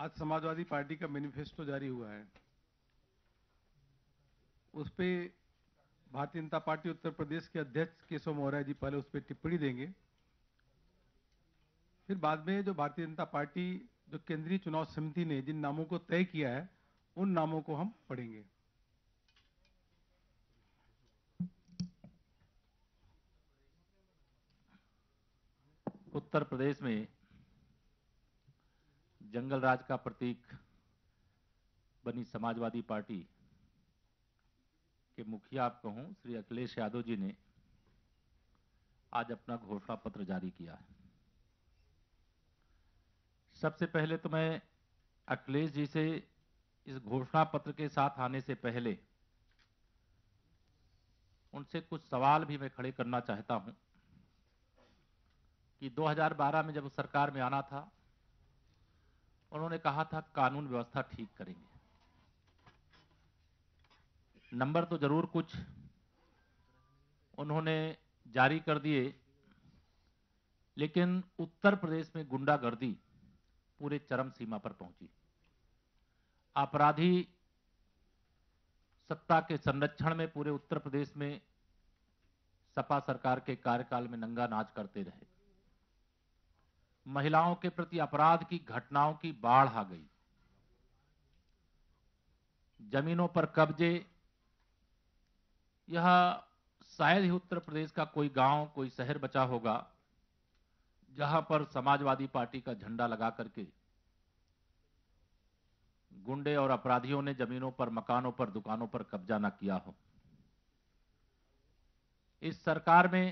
आज समाजवादी पार्टी का मैनिफेस्टो जारी हुआ है उस पर भारतीय जनता पार्टी उत्तर प्रदेश के अध्यक्ष केशव मौर्य जी पहले उस पर टिप्पणी देंगे फिर बाद में जो भारतीय जनता पार्टी जो केंद्रीय चुनाव समिति ने जिन नामों को तय किया है उन नामों को हम पढ़ेंगे उत्तर प्रदेश में जंगल राज का प्रतीक बनी समाजवादी पार्टी के मुखिया आप कहूं श्री अखिलेश यादव जी ने आज अपना घोषणा पत्र जारी किया है सबसे पहले तो मैं अखिलेश जी से इस घोषणा पत्र के साथ आने से पहले उनसे कुछ सवाल भी मैं खड़े करना चाहता हूं कि 2012 में जब सरकार में आना था उन्होंने कहा था कानून व्यवस्था ठीक करेंगे नंबर तो जरूर कुछ उन्होंने जारी कर दिए लेकिन उत्तर प्रदेश में गुंडागर्दी पूरे चरम सीमा पर पहुंची अपराधी सत्ता के संरक्षण में पूरे उत्तर प्रदेश में सपा सरकार के कार्यकाल में नंगा नाच करते रहे महिलाओं के प्रति अपराध की घटनाओं की बाढ़ आ गई जमीनों पर कब्जे यह शायद ही उत्तर प्रदेश का कोई गांव कोई शहर बचा होगा जहां पर समाजवादी पार्टी का झंडा लगा करके गुंडे और अपराधियों ने जमीनों पर मकानों पर दुकानों पर कब्जा ना किया हो इस सरकार में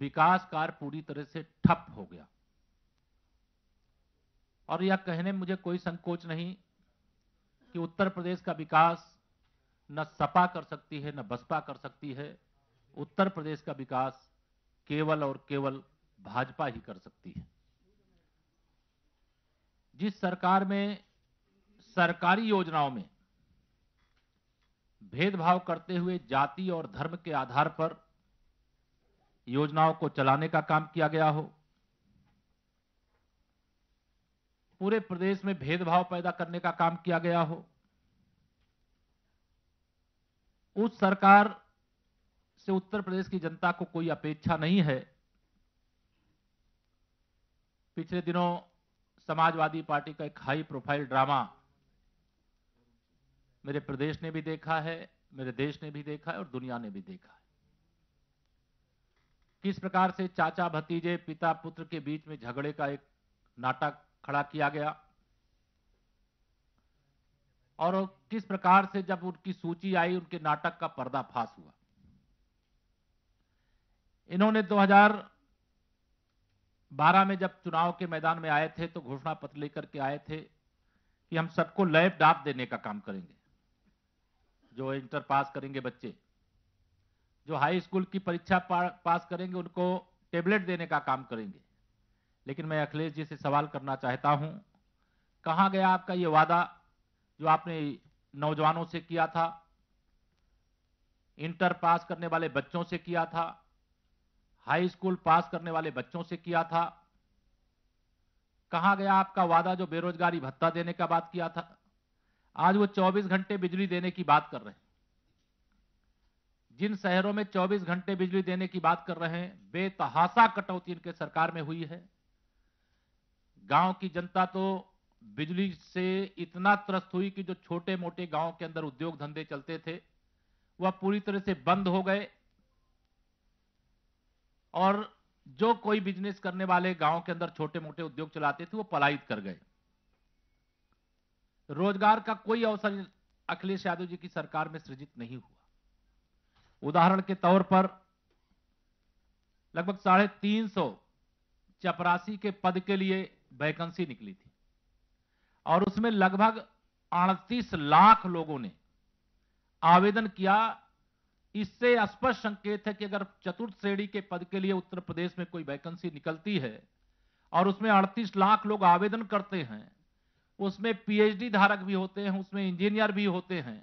विकास कार्य पूरी तरह से ठप हो गया और यह कहने में मुझे कोई संकोच नहीं कि उत्तर प्रदेश का विकास न सपा कर सकती है न बसपा कर सकती है उत्तर प्रदेश का विकास केवल और केवल भाजपा ही कर सकती है जिस सरकार में सरकारी योजनाओं में भेदभाव करते हुए जाति और धर्म के आधार पर योजनाओं को चलाने का काम किया गया हो पूरे प्रदेश में भेदभाव पैदा करने का काम किया गया हो उस सरकार से उत्तर प्रदेश की जनता को कोई अपेक्षा नहीं है पिछले दिनों समाजवादी पार्टी का एक हाई प्रोफाइल ड्रामा मेरे प्रदेश ने भी देखा है मेरे देश ने भी देखा है और दुनिया ने भी देखा है किस प्रकार से चाचा भतीजे पिता पुत्र के बीच में झगड़े का एक नाटक खड़ा किया गया और किस प्रकार से जब उनकी सूची आई उनके नाटक का पर्दाफाश हुआ इन्होंने 2012 में जब चुनाव के मैदान में आए थे तो घोषणा पत्र लेकर के आए थे कि हम सबको लैब डाप देने का काम करेंगे जो इंटर पास करेंगे बच्चे जो हाई स्कूल की परीक्षा पास करेंगे उनको टेबलेट देने का काम करेंगे लेकिन मैं अखिलेश जी से सवाल करना चाहता हूं कहां गया आपका ये वादा जो आपने नौजवानों से किया था इंटर पास करने वाले बच्चों से किया था हाई स्कूल पास करने वाले बच्चों से किया था कहां गया आपका वादा जो बेरोजगारी भत्ता देने का बात किया था आज वो 24 घंटे बिजली देने की बात कर रहे हैं जिन शहरों में 24 घंटे बिजली देने की बात कर रहे हैं बेतहासा कटौती इनके सरकार में हुई है गांव की जनता तो बिजली से इतना त्रस्त हुई कि जो छोटे मोटे गांव के अंदर उद्योग धंधे चलते थे वह पूरी तरह से बंद हो गए और जो कोई बिजनेस करने वाले गांव के अंदर छोटे मोटे उद्योग चलाते थे वो पलायित कर गए रोजगार का कोई अवसर अखिलेश यादव जी की सरकार में सृजित नहीं हुआ उदाहरण के तौर पर लगभग साढ़े तीन सौ चपरासी के पद के लिए वैकेंसी निकली थी और उसमें लगभग अड़तीस लाख लोगों ने आवेदन किया इससे स्पष्ट संकेत है कि अगर चतुर्थ श्रेणी के पद के लिए उत्तर प्रदेश में कोई वैकेंसी निकलती है और उसमें 38 लाख लोग आवेदन करते हैं उसमें पीएचडी धारक भी होते हैं उसमें इंजीनियर भी होते हैं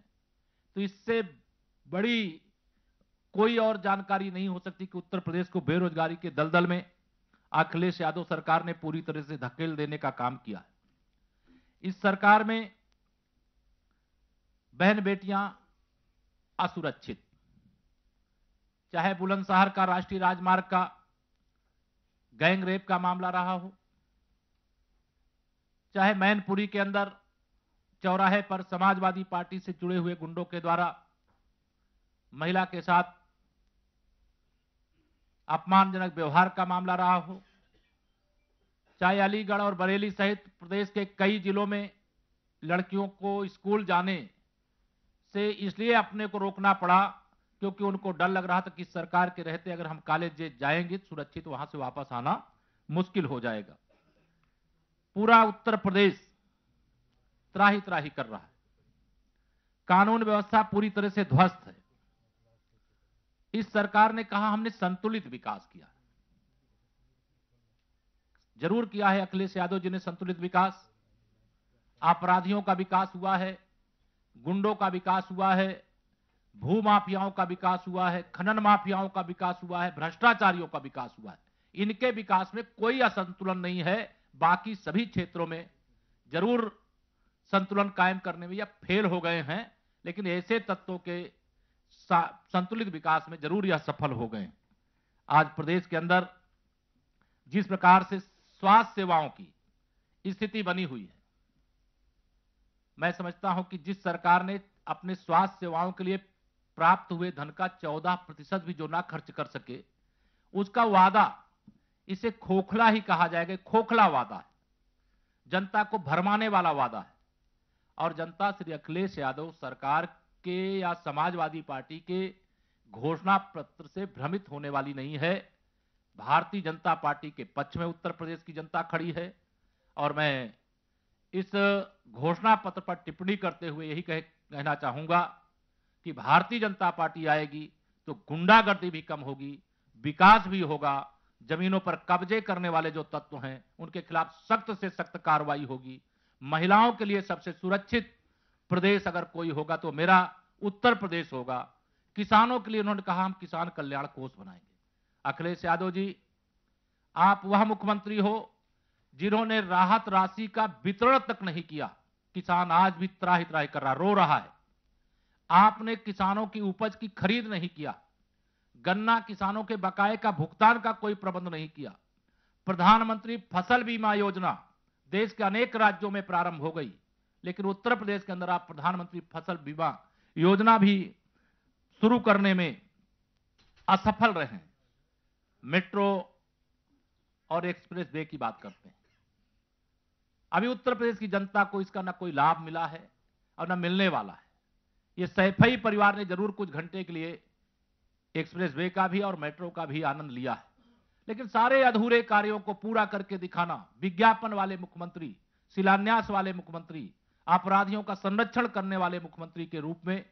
तो इससे बड़ी कोई और जानकारी नहीं हो सकती कि उत्तर प्रदेश को बेरोजगारी के दलदल में अखिलेश यादव सरकार ने पूरी तरह से धकेल देने का काम किया है इस सरकार में बहन बेटियां असुरक्षित चाहे बुलंदशहर का राष्ट्रीय राजमार्ग का गैंग रेप का मामला रहा हो चाहे मैनपुरी के अंदर चौराहे पर समाजवादी पार्टी से जुड़े हुए गुंडों के द्वारा महिला के साथ अपमानजनक व्यवहार का मामला रहा हो चाहे अलीगढ़ और बरेली सहित प्रदेश के कई जिलों में लड़कियों को स्कूल जाने से इसलिए अपने को रोकना पड़ा क्योंकि उनको डर लग रहा था कि सरकार के रहते अगर हम कॉलेज जाएंगे सुरक्षित वहां से वापस आना मुश्किल हो जाएगा पूरा उत्तर प्रदेश त्राही त्राही कर रहा है कानून व्यवस्था पूरी तरह से ध्वस्त है इस सरकार ने कहा हमने संतुलित विकास किया जरूर किया है अखिलेश यादव जी ने संतुलित विकास अपराधियों का विकास हुआ है गुंडों का विकास हुआ है भू माफियाओं का विकास हुआ है खनन माफियाओं का विकास हुआ है भ्रष्टाचारियों का विकास हुआ है इनके विकास में कोई असंतुलन नहीं है बाकी सभी क्षेत्रों में जरूर संतुलन कायम करने में या फेल हो गए हैं लेकिन ऐसे तत्वों के संतुलित विकास में जरूर यह सफल हो गए आज प्रदेश के अंदर जिस प्रकार से स्वास्थ्य सेवाओं की स्थिति बनी हुई है मैं समझता हूं कि जिस सरकार ने अपने स्वास्थ्य सेवाओं के लिए प्राप्त हुए धन का चौदह प्रतिशत भी जो ना खर्च कर सके उसका वादा इसे खोखला ही कहा जाएगा खोखला वादा है जनता को भरमाने वाला वादा है और जनता श्री अखिलेश यादव सरकार के या समाजवादी पार्टी के घोषणा पत्र से भ्रमित होने वाली नहीं है भारतीय जनता पार्टी के पक्ष में उत्तर प्रदेश की जनता खड़ी है और मैं इस घोषणा पत्र पर टिप्पणी करते हुए यही कह कहना चाहूंगा कि भारतीय जनता पार्टी आएगी तो गुंडागर्दी भी कम होगी विकास भी होगा जमीनों पर कब्जे करने वाले जो तत्व हैं उनके खिलाफ सख्त से सख्त कार्रवाई होगी महिलाओं के लिए सबसे सुरक्षित प्रदेश अगर कोई होगा तो मेरा उत्तर प्रदेश होगा किसानों के लिए उन्होंने कहा हम किसान कल्याण कोष बनाएंगे अखिलेश यादव जी आप वह मुख्यमंत्री हो जिन्होंने राहत राशि का वितरण तक नहीं किया किसान आज भी त्राही त्राही कर रहा रो रहा है आपने किसानों की उपज की खरीद नहीं किया गन्ना किसानों के बकाए का भुगतान का कोई प्रबंध नहीं किया प्रधानमंत्री फसल बीमा योजना देश के अनेक राज्यों में प्रारंभ हो गई लेकिन उत्तर प्रदेश के अंदर आप प्रधानमंत्री फसल बीमा योजना भी शुरू करने में असफल रहे हैं मेट्रो और एक्सप्रेस वे की बात करते हैं अभी उत्तर प्रदेश की जनता को इसका ना कोई लाभ मिला है और ना मिलने वाला है ये सैफई परिवार ने जरूर कुछ घंटे के लिए एक्सप्रेस वे का भी और मेट्रो का भी आनंद लिया है लेकिन सारे अधूरे कार्यों को पूरा करके दिखाना विज्ञापन वाले मुख्यमंत्री शिलान्यास वाले मुख्यमंत्री अपराधियों का संरक्षण करने वाले मुख्यमंत्री के रूप में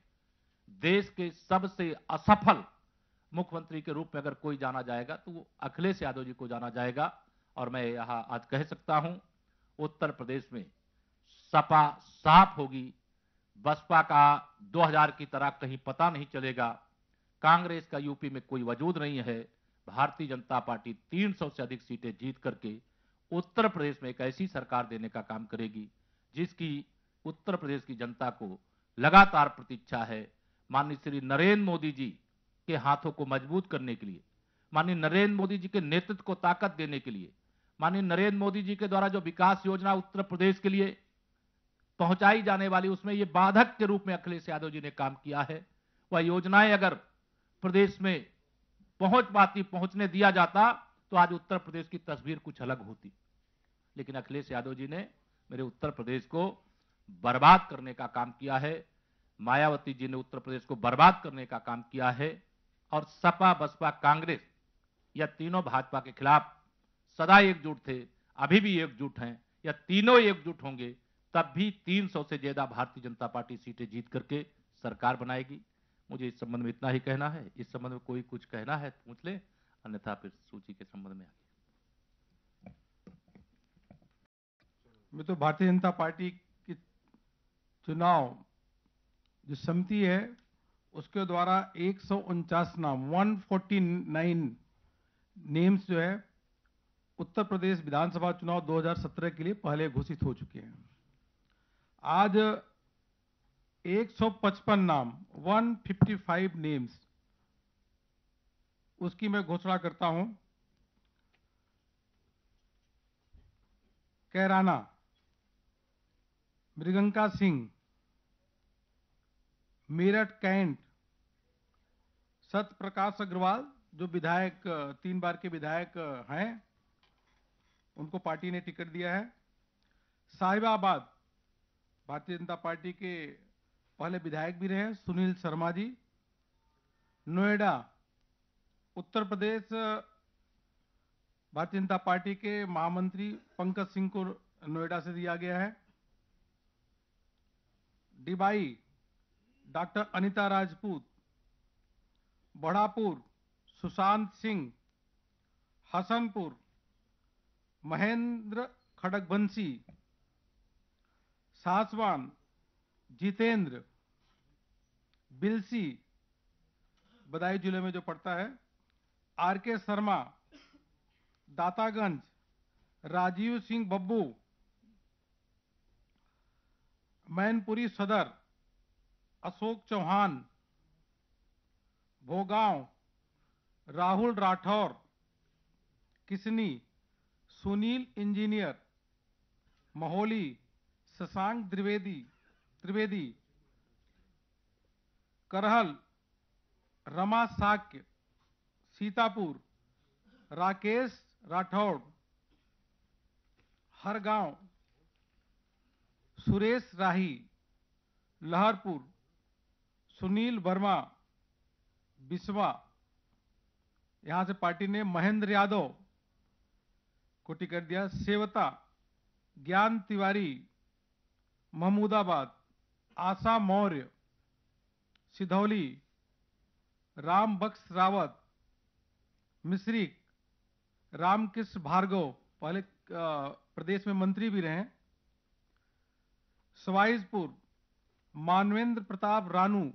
देश के सबसे असफल मुख्यमंत्री के रूप में अगर कोई जाना जाएगा तो वो अखिलेश यादव जी को जाना जाएगा और मैं यहां आज कह सकता हूं उत्तर प्रदेश में सपा साफ होगी बसपा का 2000 की तरह कहीं पता नहीं चलेगा कांग्रेस का यूपी में कोई वजूद नहीं है भारतीय जनता पार्टी 300 से अधिक सीटें जीत करके उत्तर प्रदेश में एक ऐसी सरकार देने का काम करेगी जिसकी उत्तर प्रदेश की जनता को लगातार प्रतीक्षा है माननीय श्री नरेंद्र मोदी जी के हाथों को मजबूत करने के लिए माननीय नरेंद्र मोदी जी के नेतृत्व को ताकत देने के लिए माननीय नरेंद्र मोदी जी के द्वारा जो विकास योजना उत्तर प्रदेश के लिए पहुंचाई जाने वाली उसमें ये बाधक के रूप में अखिलेश यादव जी ने काम किया है वह योजनाएं अगर प्रदेश में पहुंच पाती पहुंचने दिया जाता तो आज उत्तर प्रदेश की तस्वीर कुछ अलग होती लेकिन अखिलेश यादव जी ने मेरे उत्तर प्रदेश को बर्बाद करने का काम किया है मायावती जी ने उत्तर प्रदेश को बर्बाद करने का काम किया है और सपा बसपा कांग्रेस या तीनों भाजपा के खिलाफ सदा एकजुट थे अभी भी एकजुट हैं या तीनों एकजुट होंगे तब भी 300 से ज्यादा भारतीय जनता पार्टी सीटें जीत करके सरकार बनाएगी मुझे इस संबंध में इतना ही कहना है इस संबंध में कोई कुछ कहना है तो पूछ ले अन्यथा फिर सूची के संबंध में आगे मैं तो भारतीय जनता पार्टी चुनाव जो समिति है उसके द्वारा एक नाम 149 नेम्स जो है उत्तर प्रदेश विधानसभा चुनाव 2017 के लिए पहले घोषित हो चुके हैं आज 155 नाम 155 नेम्स उसकी मैं घोषणा करता हूं कैराना मृगंका सिंह मेरठ कैंट सत प्रकाश अग्रवाल जो विधायक तीन बार के विधायक हैं उनको पार्टी ने टिकट दिया है साहिबाबाद भारतीय जनता पार्टी के पहले विधायक भी रहे सुनील शर्मा जी नोएडा उत्तर प्रदेश भारतीय जनता पार्टी के महामंत्री पंकज सिंह को नोएडा से दिया गया है डिबाई डॉक्टर अनिता राजपूत बड़ापुर सुशांत सिंह हसनपुर महेंद्र खड़गवंशी सासवान जितेंद्र बिलसी बदायूं जिले में जो पड़ता है आर के शर्मा दातागंज राजीव सिंह बब्बू मैनपुरी सदर अशोक चौहान भोगांव राहुल राठौर किसनी सुनील इंजीनियर महोली शशांक द्विवेदी त्रिवेदी करहल रमा साक्य सीतापुर राकेश राठौड़ हरगांव सुरेश राही लहरपुर सुनील वर्मा बिस्वा यहां से पार्टी ने महेंद्र यादव को टिकट दिया सेवता ज्ञान तिवारी महमूदाबाद आशा मौर्य सिधौली राम बक्स रावत मिश्रिक रामकृष्ण भार्गव पहले प्रदेश में मंत्री भी रहे सवाइजपुर मानवेंद्र प्रताप रानू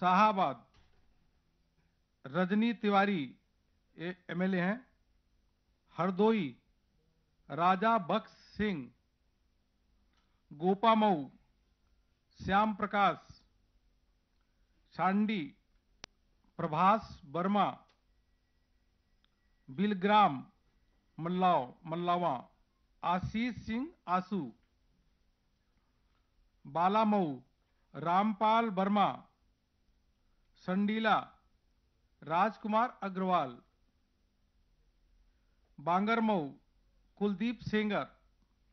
शाहबाद रजनी तिवारी एमएलए हैं हरदोई राजा बक्स सिंह गोपा मऊ श्याम प्रकाश सांडी प्रभास वर्मा बिलग्राम मल्लाव मल्लावा आशीष सिंह आसू बालामऊ रामपाल वर्मा संडीला राजकुमार अग्रवाल बांगरमऊ कुलदीप सेंगर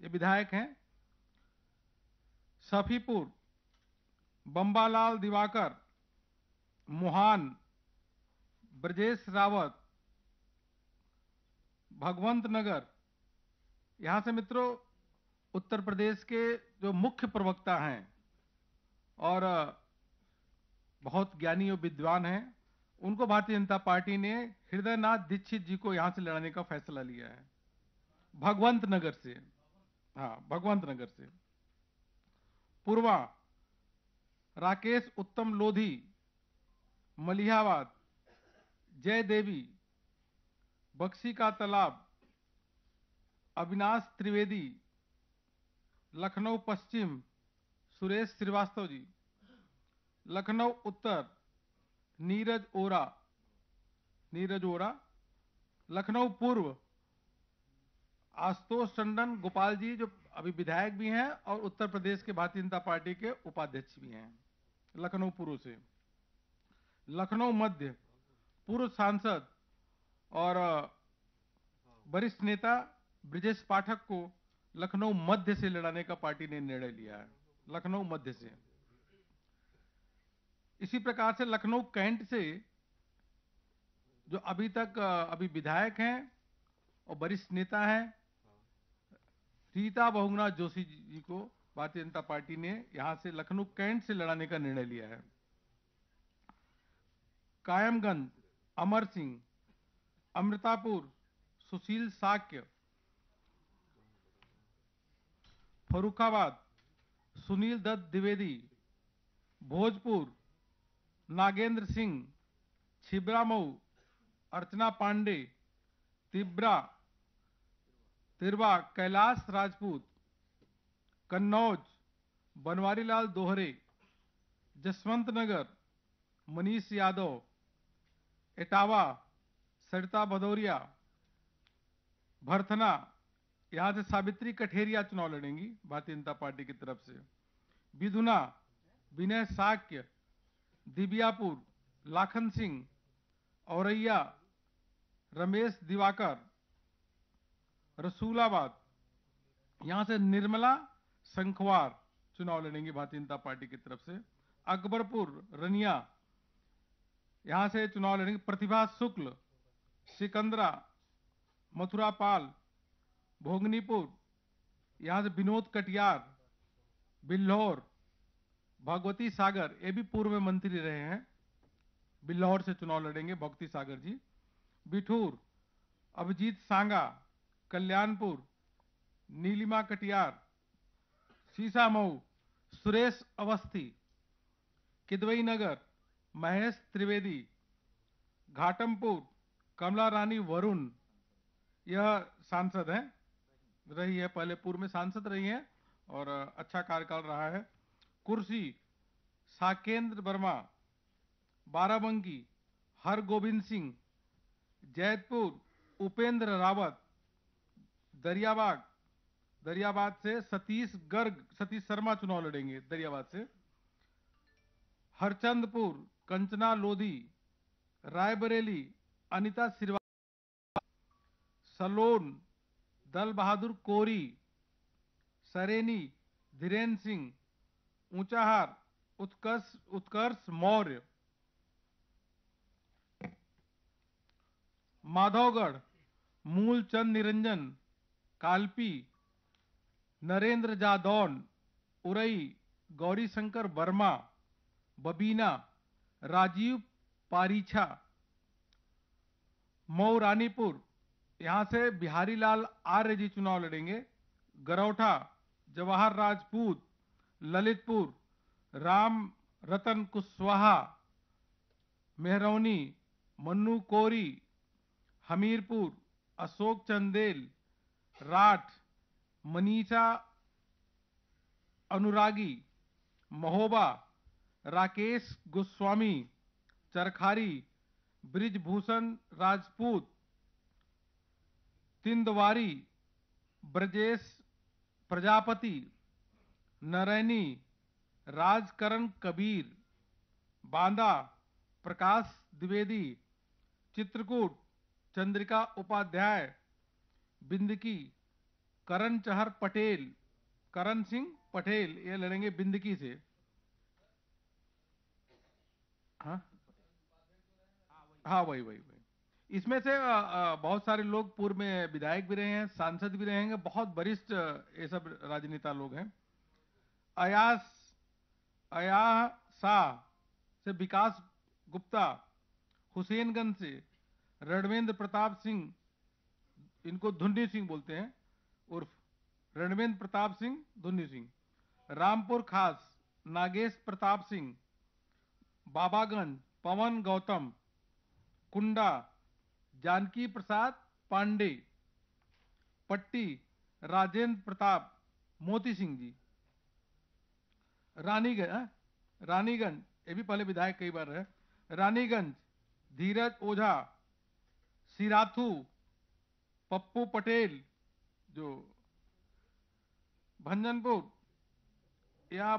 ये विधायक हैं सफीपुर बम्बालाल दिवाकर मोहान ब्रजेश रावत भगवंत नगर यहाँ से मित्रों उत्तर प्रदेश के जो मुख्य प्रवक्ता हैं और बहुत ज्ञानी और विद्वान हैं उनको भारतीय जनता पार्टी ने हृदयनाथ दीक्षित जी को यहां से लड़ाने का फैसला लिया है भगवंत नगर से हाँ भगवंत नगर से पूर्वा राकेश उत्तम लोधी मलिहाबाद जय देवी बक्सी का तालाब अविनाश त्रिवेदी लखनऊ पश्चिम सुरेश श्रीवास्तव जी लखनऊ उत्तर नीरज ओरा नीरज ओरा लखनऊ पूर्व आशुतोष टंडन गोपाल जी जो अभी विधायक भी हैं और उत्तर प्रदेश के भारतीय जनता पार्टी के उपाध्यक्ष भी हैं लखनऊ पूर्व से लखनऊ मध्य पूर्व सांसद और वरिष्ठ नेता ब्रिजेश पाठक को लखनऊ मध्य से लड़ाने का पार्टी ने निर्णय लिया है लखनऊ मध्य से इसी प्रकार से लखनऊ कैंट से जो अभी तक अभी विधायक हैं और वरिष्ठ नेता हैं रीता बहुगुणा जोशी जी को भारतीय जनता पार्टी ने यहां से लखनऊ कैंट से लड़ाने का निर्णय लिया है कायमगंज अमर सिंह अमृतापुर सुशील साक्य फरुखाबाद सुनील दत्त द्विवेदी भोजपुर नागेंद्र सिंह छिबरा मऊ अर्चना पांडे तिब्रा तिरवा कैलाश राजपूत कन्नौज बनवारीलाल दोहरे जसवंत नगर मनीष यादव इटावा सरिता भदौरिया भरथना यहाँ से सावित्री कठेरिया चुनाव लड़ेंगी भारतीय जनता पार्टी की तरफ से विधुना विनय साक्य दिबियापुर लाखन सिंह औरैया रमेश दिवाकर रसूलाबाद यहां से निर्मला संखवार चुनाव लड़ेंगे भारतीय जनता पार्टी की तरफ से अकबरपुर रनिया यहां से चुनाव लड़ेंगे प्रतिभा शुक्ल सिकंदरा मथुरा पाल भोगनीपुर यहां से विनोद कटियार बिल्लोर भगवती सागर ये भी पूर्व में मंत्री रहे हैं बिल्लौर से चुनाव लड़ेंगे भक्ति सागर जी बिठूर अभिजीत सांगा कल्याणपुर नीलिमा कटियार सीसा मऊ सुरेश अवस्थी किदवई नगर महेश त्रिवेदी घाटमपुर कमला रानी वरुण यह सांसद हैं रही है पहले पूर्व में सांसद रही हैं और अच्छा कार्यकाल रहा है कुर्सी साकेंद्र वर्मा बाराबंकी हरगोविंद सिंह जैतपुर उपेंद्र रावत दरियाबाग दरियाबाद से सतीश गर्ग सतीश शर्मा चुनाव लड़ेंगे दरियाबाद से हरचंदपुर कंचना लोधी रायबरेली अनिता श्रीवा सलोन दल बहादुर कोरी सरेनी धीरेन्द्र सिंह ऊंचाहार उत्कर्ष उत्कर्ष मौर्य माधवगढ़ मूल चंद निरंजन कालपी नरेंद्र जादौन उरई गौरीशंकर वर्मा बबीना राजीव पारीछा मऊ रानीपुर यहां से बिहारी लाल आर्य जी चुनाव लड़ेंगे गरौठा जवाहर राजपूत ललितपुर राम रतन कुशवाहा मेहरौनी मन्नू कोरी हमीरपुर अशोक चंदेल राठ मनीषा अनुरागी महोबा राकेश गोस्वामी चरखारी ब्रिजभूषण राजपूत तिंदवारी ब्रजेश प्रजापति नरैनी राजकरण कबीर बांदा प्रकाश द्विवेदी चित्रकूट चंद्रिका उपाध्याय बिंदकी करण चहर पटेल करण सिंह पटेल ये लड़ेंगे बिंदकी से हाँ हाँ वही वही वही इसमें से बहुत सारे लोग पूर्व में विधायक भी रहे हैं सांसद भी रहेंगे बहुत वरिष्ठ ये सब राजनेता लोग हैं अयास अया शाह से विकास गुप्ता हुसैनगंज से रणवेंद्र प्रताप सिंह इनको धुंडी सिंह बोलते हैं उर्फ रणवेंद्र प्रताप सिंह धुंडी सिंह रामपुर खास नागेश प्रताप सिंह बाबागंज पवन गौतम कुंडा जानकी प्रसाद पांडे पट्टी राजेंद्र प्रताप मोती सिंह जी रानीगंज हाँ? रानीगंज ये भी पहले विधायक कई बार रहे रानीगंज धीरज ओझा सिराथू पप्पू पटेल जो भंजनपुर या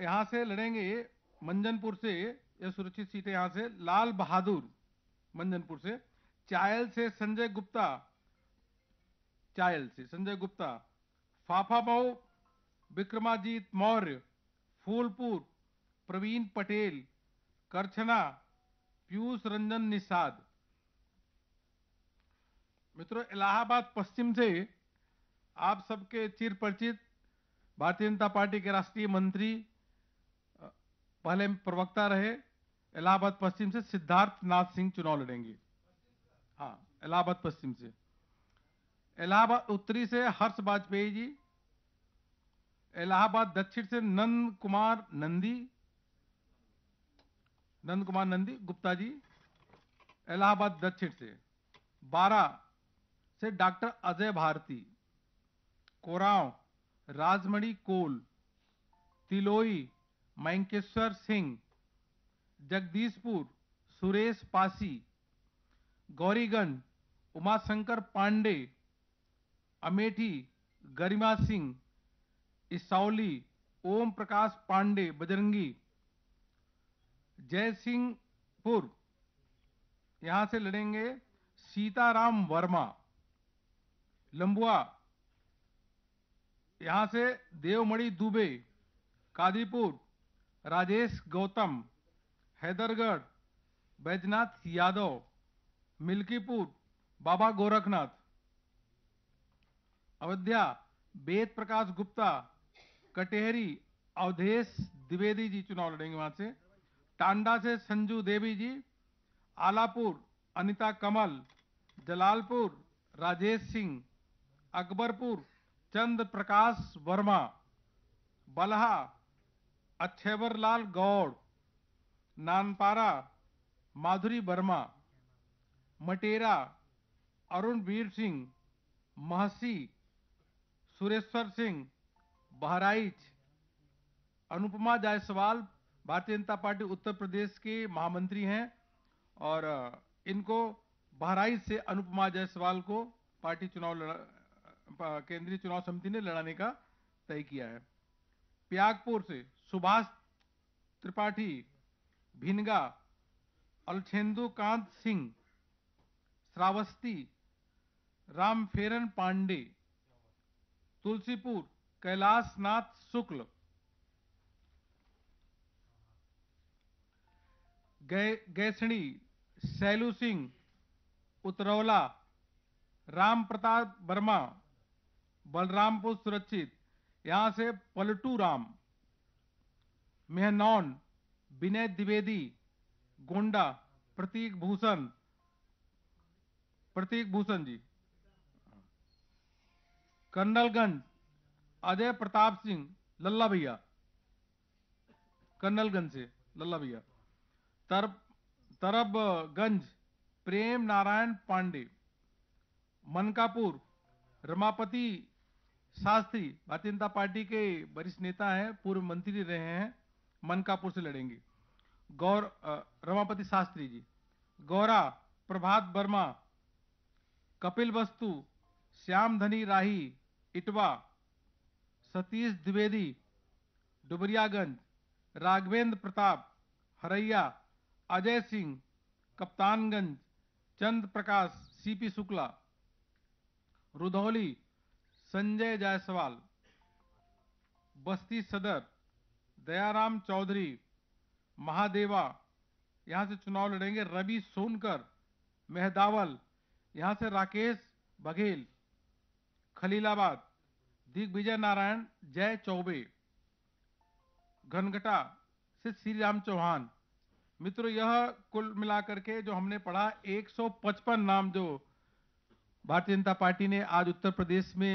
यहाँ से लड़ेंगे मंजनपुर से यह सुरक्षित सीट है यहाँ से लाल बहादुर मंजनपुर से चायल से संजय गुप्ता चायल से संजय गुप्ता फाफा मऊ विक्रमाजीत मौर्य फूलपुर प्रवीण पटेल करछना पीयूष रंजन निषाद मित्रों इलाहाबाद पश्चिम से आप सबके चिर परिचित भारतीय जनता पार्टी के राष्ट्रीय मंत्री पहले प्रवक्ता रहे इलाहाबाद पश्चिम से सिद्धार्थ नाथ सिंह चुनाव लड़ेंगे हाँ इलाहाबाद पश्चिम से इलाहाबाद उत्तरी से हर्ष वाजपेयी जी इलाहाबाद दक्षिण से नंद कुमार नंदी नंद कुमार नंदी गुप्ता जी इलाहाबाद दक्षिण से बारह से डॉक्टर अजय भारती कोराव राजमणि कोल तिलोई मैंकेश्वर सिंह जगदीशपुर सुरेश पासी गौरीगंज उमाशंकर पांडे अमेठी गरिमा सिंह इसौली ओम प्रकाश पांडे बजरंगी जय सिंहपुर यहां से लड़ेंगे सीताराम वर्मा लंबुआ यहां से देवमणि दुबे कादीपुर राजेश गौतम हैदरगढ़ बैजनाथ यादव मिल्कीपुर बाबा गोरखनाथ अयोध्या वेद प्रकाश गुप्ता कटेहरी अवधेश द्विवेदी जी चुनाव लड़ेंगे वहां से टांडा से संजू देवी जी आलापुर अनिता कमल जलालपुर राजेश सिंह अकबरपुर चंद्र प्रकाश वर्मा बलहा अच्छेवरलाल गौड़ नानपारा माधुरी वर्मा मटेरा अरुण वीर सिंह महसी सुरेश्वर सिंह बहराइच अनुपमा जायसवाल भारतीय जनता पार्टी उत्तर प्रदेश के महामंत्री हैं और इनको बहराइच से अनुपमा जायसवाल को पार्टी चुनाव केंद्रीय चुनाव समिति ने लड़ाने का तय किया है प्यागपुर से सुभाष त्रिपाठी भिनगा अलछेंदुकांत सिंह श्रावस्ती रामफेरन पांडे तुलसीपुर कैलाशनाथ शुक्ल गैसणी गे, सैलू सिंह उतरौला राम प्रताप वर्मा बलरामपुर सुरक्षित यहां से पलटू राम मेहनौन विनय द्विवेदी गोंडा प्रतीक भूषण प्रतीक भूषण जी कर्नलगंज अजय प्रताप सिंह लल्ला भैया कर्नलगंज से लल्ला भैया तरब तरबगंज प्रेम नारायण पांडे मनकापुर रमापति शास्त्री भारतीय जनता पार्टी के वरिष्ठ नेता हैं पूर्व मंत्री रहे हैं मनकापुर से लड़ेंगे गौर रमापति शास्त्री जी गौरा प्रभात वर्मा कपिल वस्तु श्याम धनी राही इटवा सतीश द्विवेदी डुबरियागंज राघवेंद्र प्रताप हरैया अजय सिंह कप्तानगंज चंद प्रकाश सीपी शुक्ला रुधौली संजय जायसवाल बस्ती सदर दयाराम चौधरी महादेवा यहां से चुनाव लड़ेंगे रवि सोनकर मेहदावल यहां से राकेश बघेल खलीलाबाद दिग्विजय नारायण जय चौबे घनघटा से श्री राम चौहान मित्रों यह कुल मिलाकर के जो हमने पढ़ा 155 नाम जो भारतीय जनता पार्टी ने आज उत्तर प्रदेश में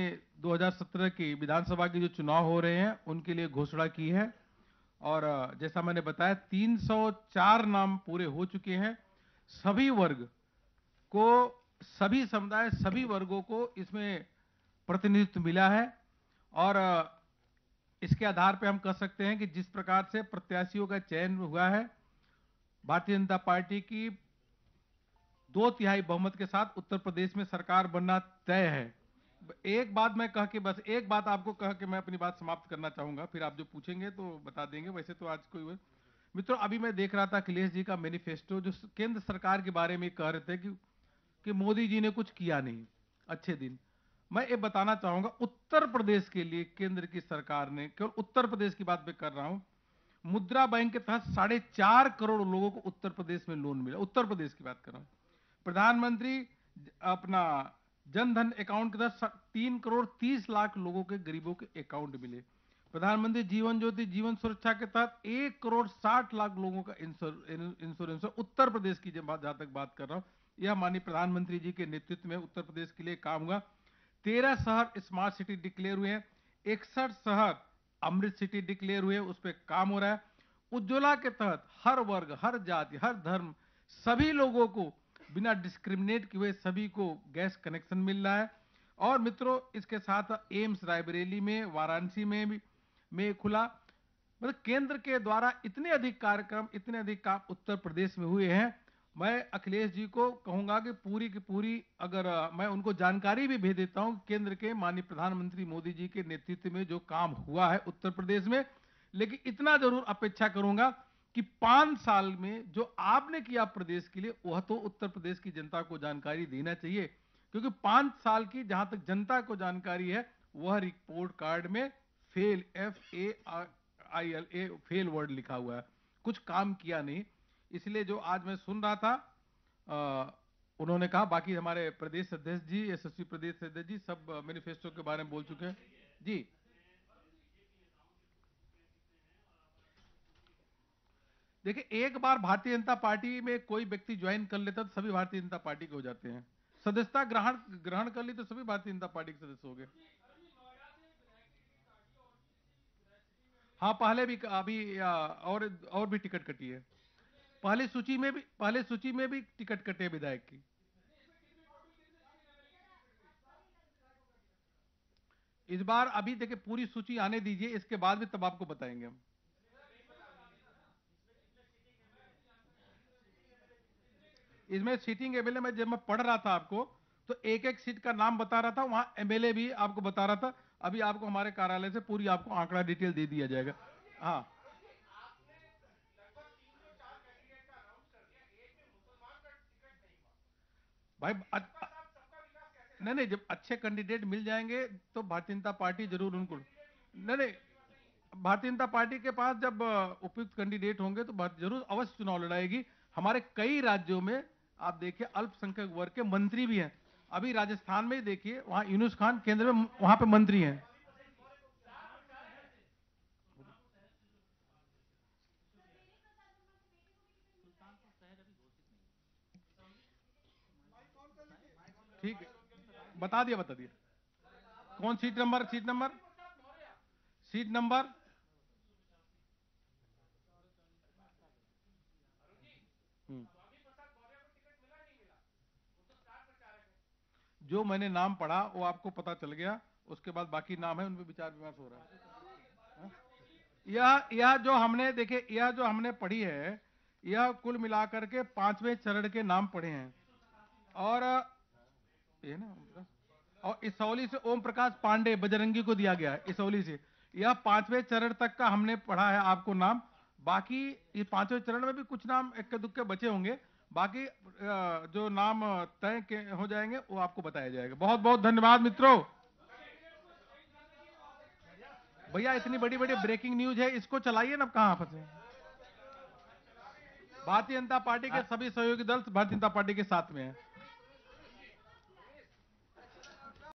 2017 की विधानसभा के जो चुनाव हो रहे हैं उनके लिए घोषणा की है और जैसा मैंने बताया 304 नाम पूरे हो चुके हैं सभी वर्ग को सभी समुदाय सभी वर्गों को इसमें प्रतिनिधित्व मिला है और इसके आधार पर हम कह सकते हैं कि जिस प्रकार से प्रत्याशियों का चयन हुआ है भारतीय जनता पार्टी की दो तिहाई बहुमत के साथ उत्तर प्रदेश में सरकार बनना तय है एक बात मैं कह के बस एक बात आपको कह के मैं अपनी बात समाप्त करना चाहूंगा फिर आप जो पूछेंगे तो बता देंगे वैसे तो आज कोई मित्रों अभी मैं देख रहा था अखिलेश जी का मैनिफेस्टो जो केंद्र सरकार के बारे में कह रहे थे कि, कि मोदी जी ने कुछ किया नहीं अच्छे दिन मैं ये बताना चाहूंगा उत्तर प्रदेश के लिए केंद्र की सरकार ने केवल उत्तर प्रदेश की बात मैं कर रहा हूं मुद्रा बैंक के तहत साढ़े चार करोड़ लोगों को उत्तर प्रदेश में लोन मिला उत्तर प्रदेश की बात कर रहा हूं प्रधानमंत्री अपना जनधन अकाउंट के तहत तीन करोड़ तीस लाख लोगों के गरीबों के अकाउंट मिले प्रधानमंत्री जीवन ज्योति जीवन सुरक्षा के तहत एक करोड़ साठ लाख लोगों का इंश्योरेंस उत्तर प्रदेश की जहां तक बात कर रहा हूं यह माननीय प्रधानमंत्री जी के नेतृत्व में उत्तर प्रदेश के लिए काम हुआ तेरह शहर स्मार्ट सिटी डिक्लेयर हुए हैं इकसठ शहर अमृत सिटी डिक्लेयर हुए उस पर काम हो रहा है उज्ज्वला के तहत हर वर्ग हर जाति हर धर्म सभी लोगों को बिना डिस्क्रिमिनेट किए हुए सभी को गैस कनेक्शन मिल रहा है और मित्रों इसके साथ एम्स रायबरेली में वाराणसी में भी में खुला मतलब केंद्र के द्वारा इतने अधिक कार्यक्रम इतने अधिक काम उत्तर प्रदेश में हुए हैं मैं अखिलेश जी को कहूंगा कि पूरी की पूरी अगर मैं उनको जानकारी भी भेज देता हूं केंद्र के माननीय प्रधानमंत्री मोदी जी के नेतृत्व में जो काम हुआ है उत्तर प्रदेश में लेकिन इतना जरूर अपेक्षा करूंगा कि पांच साल में जो आपने किया प्रदेश के लिए वह तो उत्तर प्रदेश की जनता को जानकारी देना चाहिए क्योंकि पांच साल की जहां तक जनता को जानकारी है वह रिपोर्ट कार्ड में fail F A I L a fail word लिखा हुआ है कुछ काम किया नहीं इसलिए जो आज मैं सुन रहा था आ, उन्होंने कहा बाकी हमारे प्रदेश अध्यक्ष जी यशस्वी प्रदेश अध्यक्ष जी सब मैनिफेस्टो के बारे में बोल चुके हैं जी देखिए एक बार भारतीय जनता पार्टी में कोई व्यक्ति ज्वाइन कर लेता तो सभी भारतीय जनता पार्टी के हो जाते हैं सदस्यता ग्रहण ग्रहण कर ली तो सभी भारतीय जनता पार्टी के सदस्य हो गए हाँ पहले भी अभी और और भी टिकट कटी है पहले सूची में भी पहले सूची में भी टिकट कटे विधायक की इस बार अभी देखिए पूरी सूची आने दीजिए इसके बाद भी तब आपको बताएंगे हम इसमें सीटिंग एमएलए में जब मैं पढ़ रहा था आपको तो एक एक सीट का नाम बता रहा था वहां एमएलए भी आपको बता रहा था अभी आपको हमारे कार्यालय से पूरी आपको आंकड़ा डिटेल दे दिया जाएगा हाँ भाई नहीं नहीं जब अच्छे कैंडिडेट मिल जाएंगे तो भारतीय जनता पार्टी जरूर उनको नहीं नहीं भारतीय जनता पार्टी के पास जब उपयुक्त कैंडिडेट होंगे तो जरूर अवश्य चुनाव लड़ाएगी हमारे कई राज्यों में आप देखिए अल्पसंख्यक वर्ग के मंत्री भी हैं अभी राजस्थान में ही देखिए वहाँ यूनुस खान केंद्र में वहाँ पे मंत्री हैं बता दिया बता दिया कौन seat number seat number seat number हम्म। जो मैंने नाम पढ़ा वो आपको पता चल गया उसके बाद बाकी नाम है उनपे विचार विमर्श हो रहा है हाँ? यह यह जो हमने देखे यह जो हमने पढ़ी है यह कुल मिलाकर के पांचवें चरण के नाम पढ़े हैं और ये ना और इसौली से ओम प्रकाश पांडे बजरंगी को दिया गया है इसौली से यह पांचवें चरण तक का हमने पढ़ा है आपको नाम बाकी ये पांचवें चरण में भी कुछ नाम इक्के दुक्के बचे होंगे बाकी जो नाम तय हो जाएंगे वो आपको बताया जाएगा बहुत बहुत धन्यवाद मित्रों भैया इतनी बड़ी बड़ी ब्रेकिंग न्यूज है इसको चलाइए ना कहां फंसे भारतीय जनता पार्टी के सभी सहयोगी दल भारतीय जनता पार्टी के साथ में है